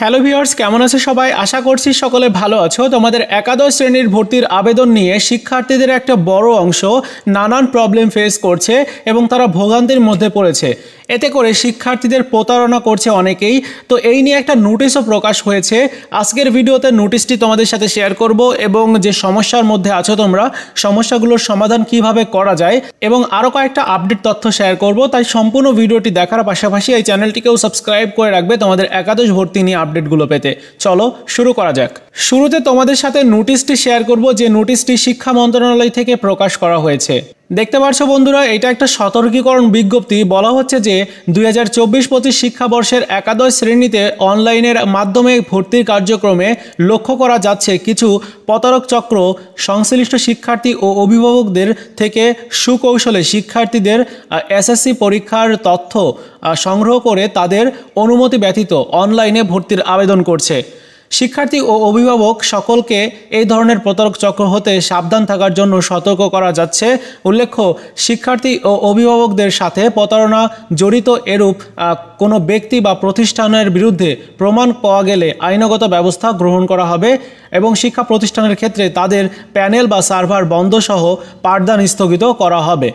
hello viewers কেমন আছো সবাই আশা করছি সকলে ভালো আছো তোমাদের একাদশ শ্রেণীর ভর্তির আবেদন নিয়ে শিক্ষার্থীদের একটা বড় অংশ নানান প্রবলেম ফেস করছে এবং তারা ভোগান্তির মধ্যে পড়েছে এতে করে শিক্ষার্থীদের প্রতারণা করছে অনেকেই তো এই নিয়ে একটা নোটিশও প্রকাশ হয়েছে আজকের ভিডিওতে নোটিশটি তোমাদের সাথে শেয়ার করব এবং যে সমস্যার মধ্যে আছো তোমরা সমস্যাগুলোর সমাধান কিভাবে করা যায় এবং আরও কয়েকটা আপডেট তথ্য শেয়ার করব তাই সম্পূর্ণ ভিডিওটি দেখার পাশাপাশি এই চ্যানেলটিকেও সাবস্ক্রাইব করে রাখবে তোমাদের একাদশ ভর্তি নিয়ে আপডেটগুলো পেতে চলো শুরু করা যাক শুরুতে তোমাদের সাথে নোটিশটি শেয়ার করব যে নোটিশটি শিক্ষা মন্ত্রণালয় থেকে প্রকাশ করা হয়েছে দেখতে পারছো বন্ধুরা এটা একটা সতর্কীকরণ বিজ্ঞপ্তি বলা হচ্ছে যে দুই হাজার চব্বিশ পঁচিশ শিক্ষাবর্ষের একাদশ শ্রেণীতে অনলাইনের মাধ্যমে ভর্তির কার্যক্রমে লক্ষ্য করা যাচ্ছে কিছু প্রতারক চক্র সংশ্লিষ্ট শিক্ষার্থী ও অভিভাবকদের থেকে সুকৌশলে শিক্ষার্থীদের এসএসসি পরীক্ষার তথ্য সংগ্রহ করে তাদের অনুমতি ব্যতীত অনলাইনে ভর্তির আবেদন করছে শিক্ষার্থী ও অভিভাবক সকলকে এই ধরনের প্রতারক চক্র হতে সাবধান থাকার জন্য সতর্ক করা যাচ্ছে উল্লেখ্য শিক্ষার্থী ও অভিভাবকদের সাথে প্রতারণা জড়িত এরূপ কোনো ব্যক্তি বা প্রতিষ্ঠানের বিরুদ্ধে প্রমাণ পাওয়া গেলে আইনগত ব্যবস্থা গ্রহণ করা হবে এবং শিক্ষা প্রতিষ্ঠানের ক্ষেত্রে তাদের প্যানেল বা সার্ভার বন্ধসহ পাঠদান স্থগিত করা হবে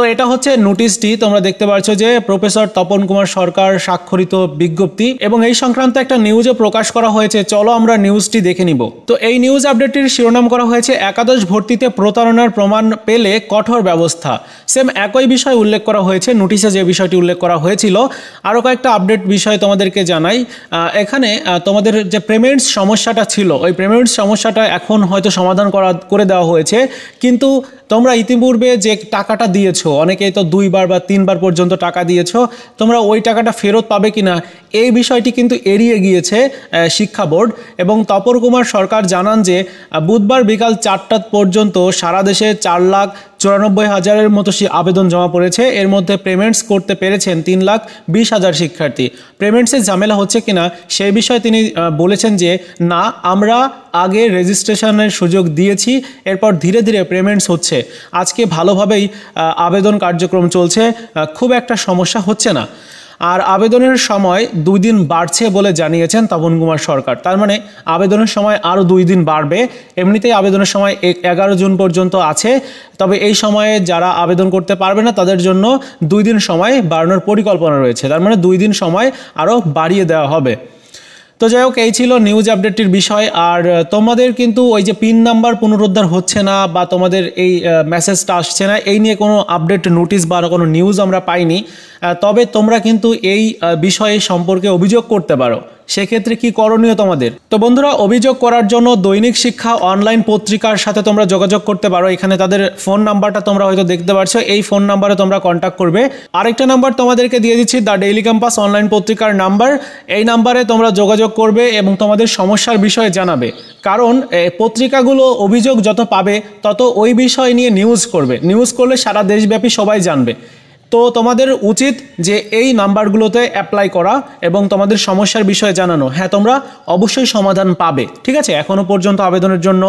তো এটা হচ্ছে নোটিশটি তোমরা দেখতে পাচ্ছ যে প্রফেসর তপন কুমার সরকার স্বাক্ষরিত বিজ্ঞপ্তি এবং এই সংক্রান্ত একটা নিউজও প্রকাশ করা হয়েছে চলো আমরা নিউজটি দেখে নিব তো এই নিউজ আপডেটটির শিরোনাম করা হয়েছে একাদশ ভর্তিতে প্রতারণার প্রমাণ পেলে কঠোর ব্যবস্থা সেম একই বিষয় উল্লেখ করা হয়েছে নোটিশে যে বিষয়টি উল্লেখ করা হয়েছিল আরও কয়েকটা আপডেট বিষয় তোমাদেরকে জানাই এখানে তোমাদের যে পেমেন্টস সমস্যাটা ছিল ওই পেমেন্টস সমস্যাটা এখন হয়তো সমাধান করা করে দেওয়া হয়েছে কিন্তু তোমরা ইতিপূর্বে যে টাকাটা দিয়েছো দিয়েছো অনেকেই তো দুইবার বা তিনবার পর্যন্ত টাকা দিয়েছো তোমরা ওই টাকাটা ফেরত পাবে কি না এই বিষয়টি কিন্তু এড়িয়ে গিয়েছে শিক্ষা বোর্ড এবং তপর কুমার সরকার জানান যে বুধবার বিকাল চারটা পর্যন্ত সারা দেশে চার লাখ চুরানব্বই হাজারের মতো আবেদন জমা পড়েছে এর মধ্যে পেমেন্টস করতে পেরেছেন তিন লাখ বিশ হাজার শিক্ষার্থী পেমেন্টসের ঝামেলা হচ্ছে কিনা সেই বিষয়ে তিনি বলেছেন যে না আমরা আগে রেজিস্ট্রেশনের সুযোগ দিয়েছি এরপর ধীরে ধীরে পেমেন্টস হচ্ছে আজকে ভালোভাবেই আবেদন কার্যক্রম চলছে খুব একটা সমস্যা হচ্ছে না আর আবেদনের সময় দুই দিন বাড়ছে বলে জানিয়েছেন তপন কুমার সরকার তার মানে আবেদনের সময় আরও দুই দিন বাড়বে এমনিতেই আবেদনের সময় এগারো জুন পর্যন্ত আছে তবে এই সময়ে যারা আবেদন করতে পারবে না তাদের জন্য দুই দিন সময় বাড়ানোর পরিকল্পনা রয়েছে তার মানে দুই দিন সময় আরও বাড়িয়ে দেওয়া হবে তো যাই হোক এই ছিল নিউজ আপডেটটির বিষয় আর তোমাদের কিন্তু ওই যে পিন নাম্বার পুনরুদ্ধার হচ্ছে না বা তোমাদের এই মেসেজটা আসছে না এই নিয়ে কোনো আপডেট নোটিশ বা কোনো নিউজ আমরা পাইনি তবে তোমরা কিন্তু এই বিষয়ে সম্পর্কে অভিযোগ করতে পারো সেক্ষেত্রে কি করণীয় তোমাদের তো বন্ধুরা অভিযোগ করার জন্য দৈনিক শিক্ষা অনলাইন পত্রিকার সাথে তোমরা যোগাযোগ করতে পারো এখানে তাদের ফোন নাম্বারটা তোমরা হয়তো দেখতে পারছো এই ফোন নাম্বারে তোমরা কন্ট্যাক্ট করবে আরেকটা নাম্বার তোমাদেরকে দিয়ে দিচ্ছি দ্য ডেইলি ক্যাম্পাস অনলাইন পত্রিকার নাম্বার এই নাম্বারে তোমরা যোগাযোগ করবে এবং তোমাদের সমস্যার বিষয়ে জানাবে কারণ পত্রিকাগুলো অভিযোগ যত পাবে তত ওই বিষয় নিয়ে নিউজ করবে নিউজ করলে সারা দেশব্যাপী সবাই জানবে তো তোমাদের উচিত যে এই নাম্বারগুলোতে অ্যাপ্লাই করা এবং তোমাদের সমস্যার বিষয়ে জানানো হ্যাঁ তোমরা অবশ্যই সমাধান পাবে ঠিক আছে এখনও পর্যন্ত আবেদনের জন্য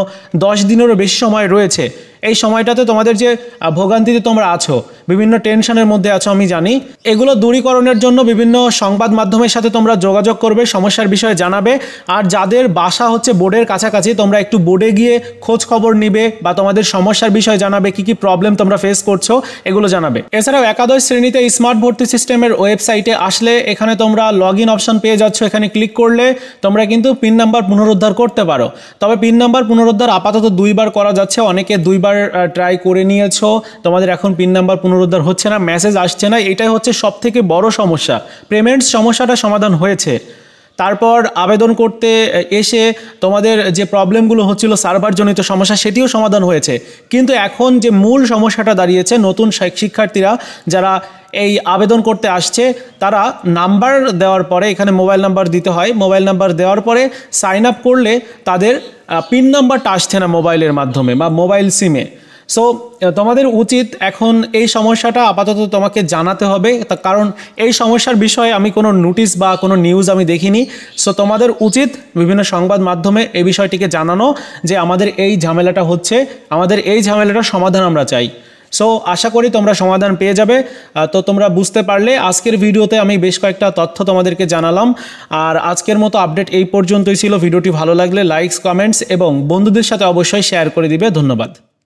দশ দিনেরও বেশি সময় রয়েছে এই সময়টাতে তোমাদের যে ভোগান্তিতে তোমরা আছো বিভিন্ন টেনশনের মধ্যে আছো আমি জানি এগুলো দূরীকরণের জন্য বিভিন্ন সংবাদ মাধ্যমের সাথে তোমরা যোগাযোগ করবে সমস্যার বিষয়ে জানাবে আর যাদের বাসা হচ্ছে বোর্ডের কাছাকাছি তোমরা একটু বোর্ডে গিয়ে খোঁজ খবর নিবে বা তোমাদের সমস্যার বিষয়ে জানাবে কি কি প্রবলেম তোমরা ফেস করছো এগুলো জানাবে এছাড়াও একাদশ শ্রেণীতে স্মার্ট ভর্তি সিস্টেমের ওয়েবসাইটে আসলে এখানে তোমরা লগ ইন অপশন পেয়ে যাচ্ছ এখানে ক্লিক করলে তোমরা কিন্তু পিন নাম্বার পুনরুদ্ধার করতে পারো তবে পিন নাম্বার পুনরুদ্ধার আপাতত দুইবার করা যাচ্ছে অনেকে দুইবার তিনবার ট্রাই করে নিয়েছো তোমাদের এখন পিন নাম্বার পুনরুদ্ধার হচ্ছে না মেসেজ আসছে না এটাই হচ্ছে সব থেকে বড় সমস্যা পেমেন্টস সমস্যাটা সমাধান হয়েছে তারপর আবেদন করতে এসে তোমাদের যে প্রবলেমগুলো হচ্ছিল সার্ভারজনিত সমস্যা সেটিও সমাধান হয়েছে কিন্তু এখন যে মূল সমস্যাটা দাঁড়িয়েছে নতুন শিক্ষার্থীরা যারা এই আবেদন করতে আসছে তারা নাম্বার দেওয়ার পরে এখানে মোবাইল নাম্বার দিতে হয় মোবাইল নাম্বার দেওয়ার পরে সাইন আপ করলে তাদের পিন নাম্বারটা আসছে না মোবাইলের মাধ্যমে বা মোবাইল সিমে সো তোমাদের উচিত এখন এই সমস্যাটা আপাতত তোমাকে জানাতে হবে কারণ এই সমস্যার বিষয়ে আমি কোনো নোটিশ বা কোনো নিউজ আমি দেখিনি সো তোমাদের উচিত বিভিন্ন সংবাদ মাধ্যমে এই বিষয়টিকে জানানো যে আমাদের এই ঝামেলাটা হচ্ছে আমাদের এই ঝামেলাটার সমাধান আমরা চাই সো আশা করি তোমরা সমাধান পেয়ে যাবে তো তোমরা বুঝতে পারলে আজকের ভিডিওতে আমি বেশ কয়েকটা তথ্য তোমাদেরকে জানালাম আর আজকের মতো আপডেট এই পর্যন্তই ছিল ভিডিওটি ভালো লাগলে লাইকস কমেন্টস এবং বন্ধুদের সাথে অবশ্যই শেয়ার করে দিবে ধন্যবাদ